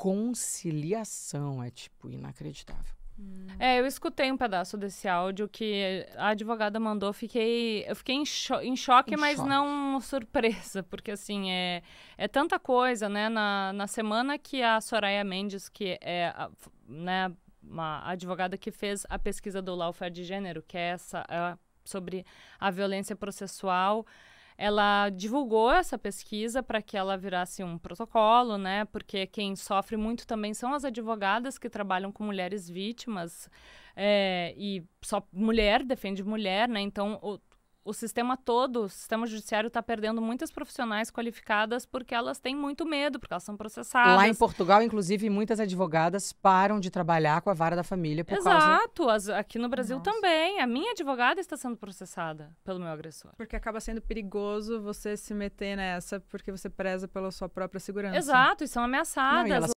conciliação. É, tipo, inacreditável. Hum. É, eu escutei um pedaço desse áudio que a advogada mandou, fiquei, eu fiquei em, cho em choque, em mas choque. não surpresa, porque assim, é, é tanta coisa, né, na, na semana que a Soraya Mendes, que é a, né, uma advogada que fez a pesquisa do Lawfare de Gênero, que é essa, é sobre a violência processual, ela divulgou essa pesquisa para que ela virasse um protocolo, né? Porque quem sofre muito também são as advogadas que trabalham com mulheres vítimas é, e só mulher defende mulher, né? Então o, o sistema todo, o sistema judiciário está perdendo muitas profissionais qualificadas porque elas têm muito medo, porque elas são processadas. Lá em Portugal, inclusive, muitas advogadas param de trabalhar com a vara da família por Exato, causa... Exato. aqui no Brasil Nossa. também. A minha advogada está sendo processada pelo meu agressor. Porque acaba sendo perigoso você se meter nessa porque você preza pela sua própria segurança. Exato, e são ameaçadas. Não, e elas